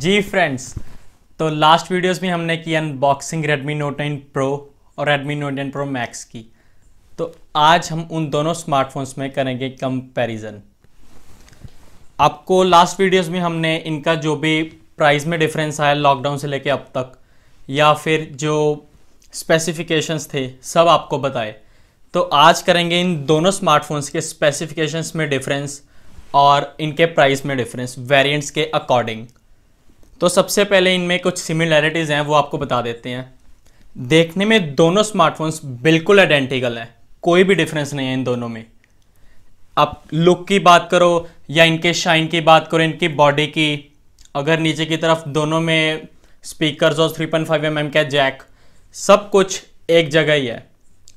जी friends तो last videos में हमने की अनबॉक्सिंग Redmi Note 9 Pro और Redmi Note 9 Pro Max की तो आज हम उन दोनों स्मार्टफोन्स में करेंगे कंपैरिजन आपको लास्ट वीडियोस में हमने इनका जो भी प्राइस में डिफरेंस आया लॉकडाउन से लेके अब तक या फिर जो स्पेसिफिकेशंस थे सब आपको बताए तो आज करेंगे इन दोनों स्मार्टफोन्स के स्पेसिफिकेशंस में डिफरेंस और इनके प्राइस में डिफरेंस वेरिएंट्स के अकॉर्डिंग तो सबसे पहले इनमें कुछ सिमिलैरिटीज़ हैं वो आपको बता देते हैं देखने में दोनों स्मार्टफोन्स बिल्कुल आइडेंटिकल हैं कोई भी डिफरेंस नहीं है इन दोनों में आप लुक की बात करो या इनके शाइन की बात करो इनकी बॉडी की अगर नीचे की तरफ दोनों में स्पीकर्स और three point five M M का जैक सब कुछ एक जगह ही है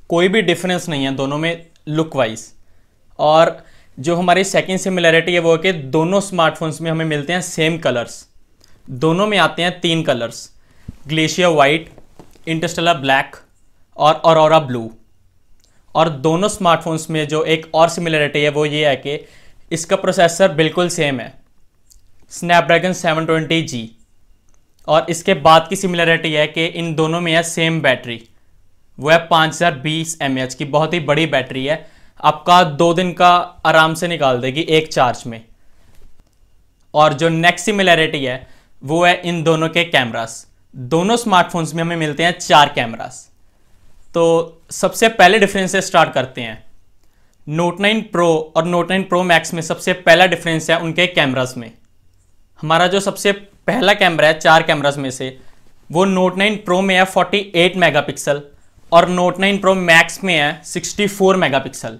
कोई भी डिफरेंस नहीं है दोनों में लुक वाइज और जो हमारी सेकेंड सिमिलैरिटी है वो है कि दोनों स्मार्टफोन्स में हमें मिलते हैं सेम कलर्स दोनों में आते हैं तीन colours glacier white interstellar black और अरोरा ब्लू और दोनों स्मार्टफोन्स में जो एक और सिमिलरिटी है वो ये है कि इसका प्रोसेसर बिल्कुल सेम है स्नैपड्रैगन 720G और इसके बाद की सिमिलरिटी है कि इन दोनों में है सेम बैटरी वो है पाँच हज़ार बीस एम एच की बहुत ही बड़ी बैटरी है आपका दो दिन का आराम से निकाल देगी एक चार्ज में और जो नेक्स्ट सिमिलरिटी है वो है इन दोनों के कैमरास दोनों स्मार्टफोन्स में हमें मिलते हैं चार कैमरास तो सबसे पहले डिफरेंस से स्टार्ट करते हैं नोट 9 प्रो और नोट 9 प्रो मैक्स में सबसे पहला डिफरेंस है उनके कैमरास में हमारा जो सबसे पहला कैमरा है चार कैमरास में से वो नोट 9 प्रो में है 48 मेगापिक्सल और नोट 9 प्रो मैक्स में है 64 मेगापिक्सल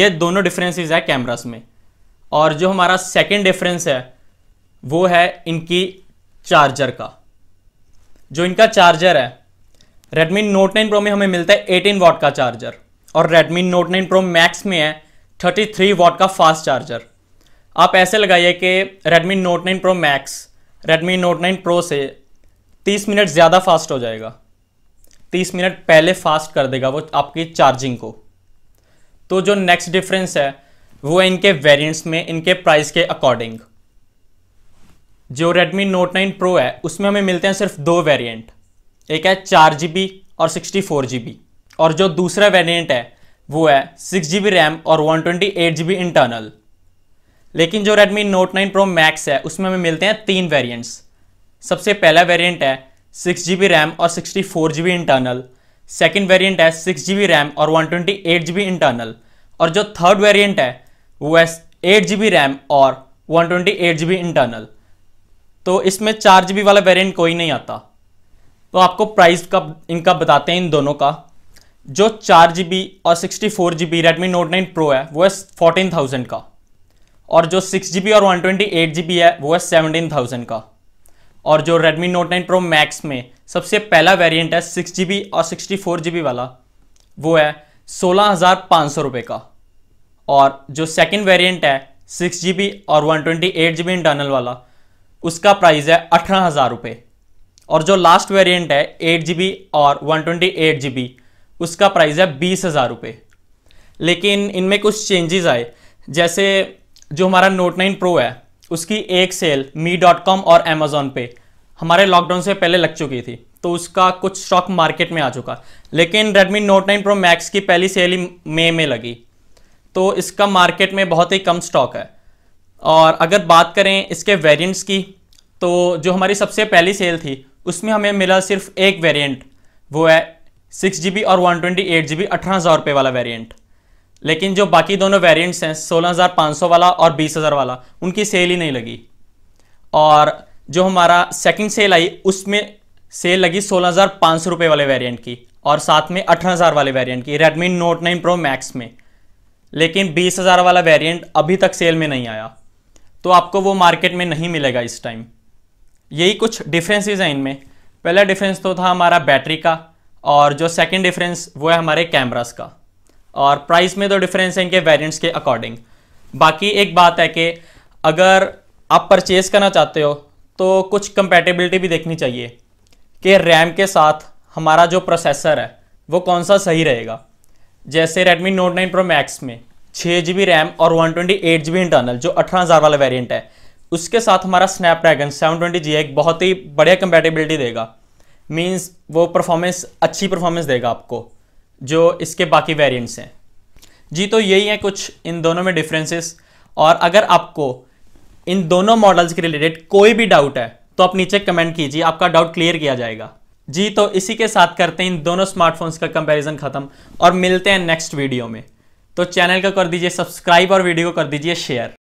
ये दोनों डिफरेंसेस है कैमरास में और जो हमारा सेकंड डिफरेंस है वो है इनकी चार्जर का जो इनका चार्जर है Redmi Note 9 Pro में हमें मिलता है 18 वॉट का चार्जर और Redmi Note 9 Pro Max में है 33 वॉट का फास्ट चार्जर आप ऐसे लगाइए कि Redmi Note 9 Pro Max Redmi Note 9 Pro से 30 मिनट ज़्यादा फास्ट हो जाएगा 30 मिनट पहले फास्ट कर देगा वो आपकी चार्जिंग को तो जो नेक्स्ट डिफरेंस है वो है इनके वेरियंट्स में इनके प्राइस के अकॉर्डिंग जो Redmi Note 9 Pro है उसमें हमें मिलते हैं सिर्फ दो वेरिएंट एक है चार जी और सिक्सटी फोर जी और जो दूसरा वेरिएंट है वो है सिक्स जी रैम और one twenty eight G internal लेकिन जो Redmi Note 9 Pro Max है उसमें हमें मिलते हैं तीन वेरिएंट्स सबसे पहला वेरिएंट है सिक्स जी रैम और sixty four G internal second variant है सिक्स जी रैम और one twenty eight G internal और जो थर्ड वेरिएंट है वो है एट जी रैम और one twenty eight G internal तो इसमें चार जी वाला वेरिएंट कोई नहीं आता तो आपको प्राइस का इनका बताते हैं इन दोनों का जो चार जी और sixty four G B Redmi note nine pro है वो है फोर्टीन थाउजेंड का और जो सिक्स जी और वन ट्वेंटी एट जी है वो है सेवनटीन थाउजेंड का और जो Redmi note nine pro max में सबसे पहला वेरियंट है सिक्स जी और सिक्सटी फोर जी वाला वो है सोलह हज़ार पाँच सौ रुपये का और जो सेकेंड वेरियंट है सिक्स जी और one twenty eight G internal वाला उसका प्राइस है अठारह हज़ार रुपये और जो लास्ट वेरिएंट है एट जी और वन ट्वेंटी एट जी उसका प्राइस है बीस हज़ार रुपये लेकिन इनमें कुछ चेंजेस आए जैसे जो हमारा नोट नाइन प्रो है उसकी एक सेल मी डॉट कॉम और अमेज़ोन पे हमारे लॉकडाउन से पहले लग चुकी थी तो उसका कुछ स्टॉक मार्केट में आ चुका लेकिन Redmi note nine pro max की पहली सेल ही मई में लगी तो इसका मार्केट में बहुत ही कम स्टॉक है और अगर बात करें इसके वेरिएंट्स की तो जो हमारी सबसे पहली सेल थी उसमें हमें मिला सिर्फ एक वेरिएंट वो है सिक्स जी और one twenty eight G B अठारह हज़ार रुपये वाला वेरिएंट लेकिन जो बाकी दोनों वेरिएंट्स हैं सोलह हज़ार पाँच सौ वाला और बीस हज़ार वाला उनकी सेल ही नहीं लगी और जो हमारा सेकंड सेल आई उसमें सेल लगी सोलह हज़ार पाँच सौ रुपये वाले वेरियंट की और साथ में अठारह हज़ार वाले वेरियंट की Redmi note nine pro max में लेकिन बीस हज़ार वाला वेरिएंट अभी तक सेल में नहीं आया तो आपको वो मार्केट में नहीं मिलेगा इस टाइम यही कुछ डिफरेंसेस हैं इनमें पहला डिफरेंस तो था हमारा बैटरी का और जो सेकंड डिफरेंस वो है हमारे कैमरास का और प्राइस में तो डिफरेंस है इनके वेरिएंट्स के अकॉर्डिंग बाकी एक बात है कि अगर आप परचेज़ करना चाहते हो तो कुछ कंपेटेबिलिटी भी देखनी चाहिए कि रैम के साथ हमारा जो प्रोसेसर है वो कौन सा सही रहेगा जैसे Redmi note nine pro max में छः जी बी रैम और one twenty eight G B internal जो अठारह हज़ार वाला वेरियंट है उसके साथ हमारा स्नैपड्रैगन सेवन ट्वेंटी जी एक बहुत ही बढ़िया कंपेटेबिलिटी देगा मीन्स वो परफॉर्मेंस अच्छी परफॉर्मेंस देगा आपको जो इसके बाकी वेरिएंट्स हैं जी तो यही है कुछ इन दोनों में डिफरेंसेस और अगर आपको इन दोनों मॉडल्स के रिलेटेड कोई भी डाउट है तो आप नीचे कमेंट कीजिए आपका डाउट क्लियर किया जाएगा जी तो इसी के साथ करते हैं इन दोनों स्मार्टफोन्स का कंपैरिजन ख़त्म और मिलते हैं नेक्स्ट वीडियो में तो चैनल का कर दीजिए सब्सक्राइब और वीडियो को कर दीजिए शेयर